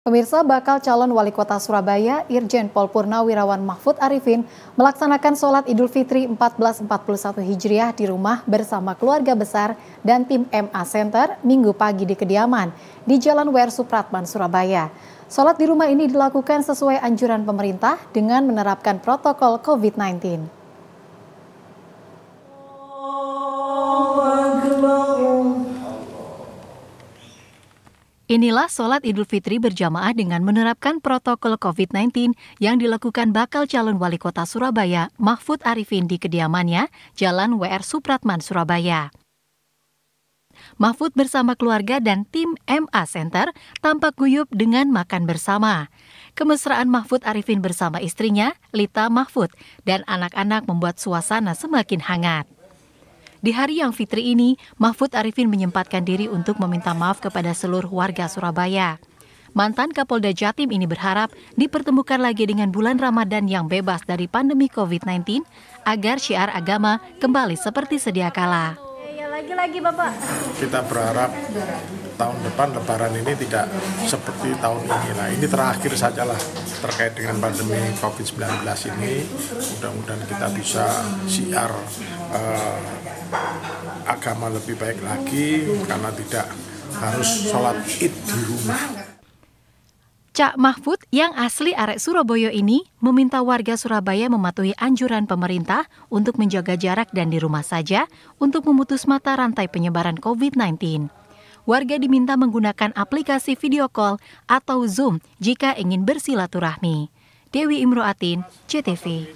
Pemirsa bakal calon wali kota Surabaya, Irjen Pol Purnawirawan Mahfud Arifin melaksanakan sholat Idul Fitri 1441 Hijriah di rumah bersama keluarga besar dan tim MA Center minggu pagi di kediaman di Jalan Wer Supratman, Surabaya. Sholat di rumah ini dilakukan sesuai anjuran pemerintah dengan menerapkan protokol COVID-19. Inilah sholat Idul Fitri berjamaah dengan menerapkan protokol COVID-19 yang dilakukan bakal calon wali kota Surabaya, Mahfud Arifin di kediamannya, Jalan WR Supratman, Surabaya. Mahfud bersama keluarga dan tim MA Center tampak guyup dengan makan bersama. Kemesraan Mahfud Arifin bersama istrinya, Lita Mahfud, dan anak-anak membuat suasana semakin hangat. Di hari yang fitri ini, Mahfud Arifin menyempatkan diri untuk meminta maaf kepada seluruh warga Surabaya. Mantan Kapolda Jatim ini berharap dipertemukan lagi dengan bulan Ramadan yang bebas dari pandemi COVID-19 agar syiar agama kembali seperti sedia kala lagi-lagi Bapak. Kita berharap tahun depan Lebaran ini tidak seperti tahun ini lah. Ini terakhir sajalah terkait dengan pandemi COVID-19 ini. Mudah-mudahan kita bisa siar eh, agama lebih baik lagi karena tidak harus sholat id di rumah. Cak Mahfud yang asli arek Surabaya ini meminta warga Surabaya mematuhi anjuran pemerintah untuk menjaga jarak dan di rumah saja untuk memutus mata rantai penyebaran COVID-19. Warga diminta menggunakan aplikasi video call atau Zoom jika ingin bersilaturahmi. Dewi Imroatin, CTV.